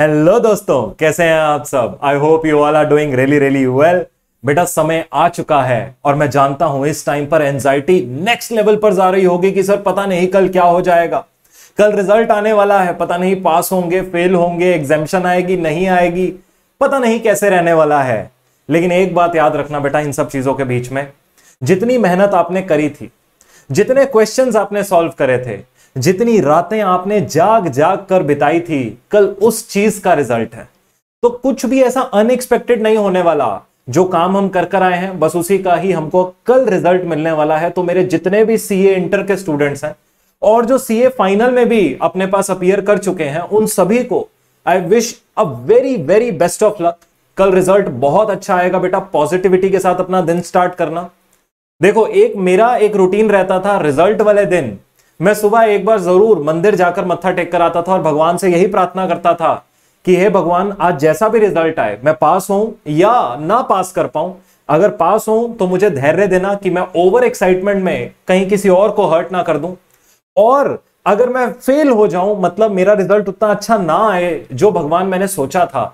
hello दोस्तों कैसे हैं आप सब I hope you all are doing really really well बेटा समय आ चुका है और मैं जानता हूं इस टाइम पर एंजाइटी नेक्स्ट लेवल पर जा रही होगी कि सर पता नहीं कल क्या हो जाएगा कल रिजल्ट आने वाला है पता नहीं पास होंगे फेल होंगे एग्जामिशन आएगी नहीं आएगी पता नहीं कैसे रहने वाला है लेकिन एक बात याद रखना बेटा इन सब चीजों के बीच में जितनी मेहनत आपने करी थी जितने क्वेश्चंस आपने सॉल्व करे थे जितनी रातें आपने जाग जाग कर बिताई थी कल उस चीज का रिजल्ट है तो कुछ भी ऐसा अनएक्सपेक्टेड नहीं होने वाला जो काम हम कर कर आए हैं बस उसी का ही हमको कल रिजल्ट मिलने वाला है तो मेरे जितने भी सीए इंटर के स्टूडेंट्स हैं और जो सीए फाइनल में भी अपने पास अपियर कर चुके हैं उन सभी को I wish a very very best of luck कल रिजल्ट बहुत अच्छा आएगा बेटा पॉजिटिविटी के साथ अपना दिन स्टार्ट करना देखो एक मेरा एक रूटीन रहता था रिजल्ट वाले दिन मैं सुबह एक बार जरूर मंदिर जाकर मत्था टेक कर आता था और भगवान से यही प्रार्थना करता था कि हे भगवान आज जैसा भी रिजल्ट आए मैं पास हूं या ना पास कर पाऊं अगर पास हूं तो मुझे धैर्य देना कि मैं ओवर एक्साइटमेंट में कहीं किसी और को हर्ट ना कर दूं और अगर मैं फेल हो जाऊं मतलब मेरा रिजल्ट उतना अच्छा ना आए जो भगवान मैंने सोचा था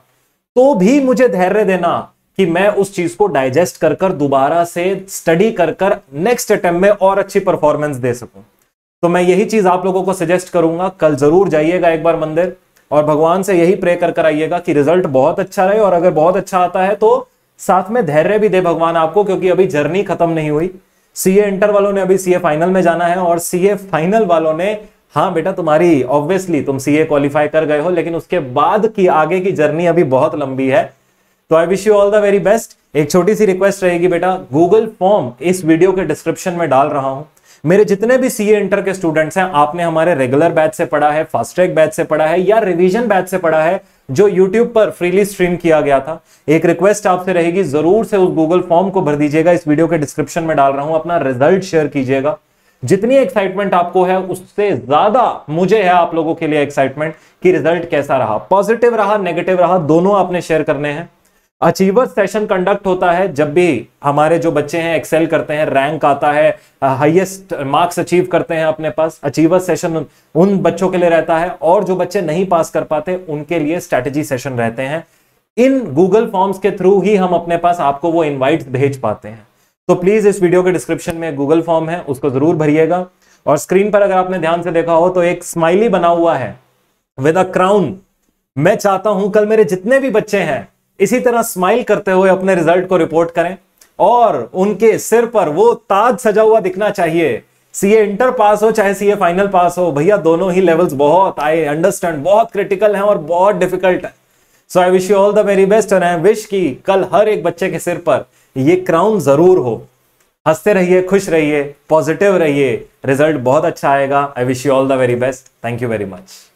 तो भी मुझे धैर्य देना कि मैं उस चीज को डाइजेस्ट कर दोबारा से स्टडी कर कर नेक्स्ट अटेम्प्ट में और अच्छी परफॉर्मेंस दे सकूं तो मैं यही चीज आप लोगों को सजेस्ट करूंगा कल जरूर जाइएगा एक बार मंदिर और भगवान से यही प्रे कर कर आइएगा कि रिजल्ट बहुत अच्छा रहे और अगर बहुत अच्छा आता है तो साथ में धैर्य भी दे भगवान आपको क्योंकि अभी जर्नी खत्म नहीं हुई सीए इंटर वालों ने अभी सीए फाइनल में जाना है और सीए फाइनल वालों ने हाँ बेटा तुम्हारी ऑब्वियसली तुम सीए क्वालिफाई कर गए हो लेकिन उसके बाद की आगे की जर्नी अभी बहुत लंबी है तो I wish you all the very best एक छोटी सी रिक्वेस्ट रहेगी बेटा गूगल फॉर्म इस वीडियो के डिस्क्रिप्शन में डाल रहा हूं मेरे जितने भी सीए इंटर के स्टूडेंट्स हैं आपने हमारे रेगुलर बैच से पढ़ा है ट्रैक बैच से पढ़ा है या रिवीजन बैच से पढ़ा है जो यूट्यूब पर फ्रीली स्ट्रीम किया गया था एक रिक्वेस्ट आपसे रहेगी जरूर से उस गूगल फॉर्म को भर दीजिएगा इस वीडियो के डिस्क्रिप्शन में डाल रहा हूं अपना रिजल्ट शेयर कीजिएगा जितनी एक्साइटमेंट आपको है उससे ज्यादा मुझे है आप लोगों के लिए एक्साइटमेंट कि रिजल्ट कैसा रहा पॉजिटिव रहा नेगेटिव रहा दोनों आपने शेयर करने हैं अचीवर सेशन कंडक्ट होता है जब भी हमारे जो बच्चे हैं एक्सेल करते हैं रैंक आता है हाईएस्ट मार्क्स अचीव करते हैं अपने पास अचीवर सेशन उन बच्चों के लिए रहता है और जो बच्चे नहीं पास कर पाते उनके लिए स्ट्रेटेजी सेशन रहते हैं इन गूगल फॉर्म्स के थ्रू ही हम अपने पास आपको वो इन्वाइट भेज पाते हैं तो प्लीज इस वीडियो के डिस्क्रिप्शन में गूगल फॉर्म है उसको जरूर भरिएगा और स्क्रीन पर अगर आपने ध्यान से देखा हो तो एक स्माइली बना हुआ है विद अ क्राउन मैं चाहता हूं कल मेरे जितने भी बच्चे हैं इसी तरह स्माइल करते हुए अपने रिजल्ट को रिपोर्ट करें और उनके सिर पर वो ताज सजा हुआ दिखना चाहिए सीए इंटर पास हो चाहे सीए फाइनल पास हो भैया दोनों ही लेवल्स बहुत आई अंडरस्टैंड बहुत क्रिटिकल हैं और बहुत डिफिकल्ट है so I wish you all the very best and I wish कि कल हर एक बच्चे के सिर पर ये क्राउन जरूर हो हंसते रहिए खुश रहिए पॉजिटिव रहिए रिजल्ट बहुत अच्छा आएगा I wish you all the very best thank you very much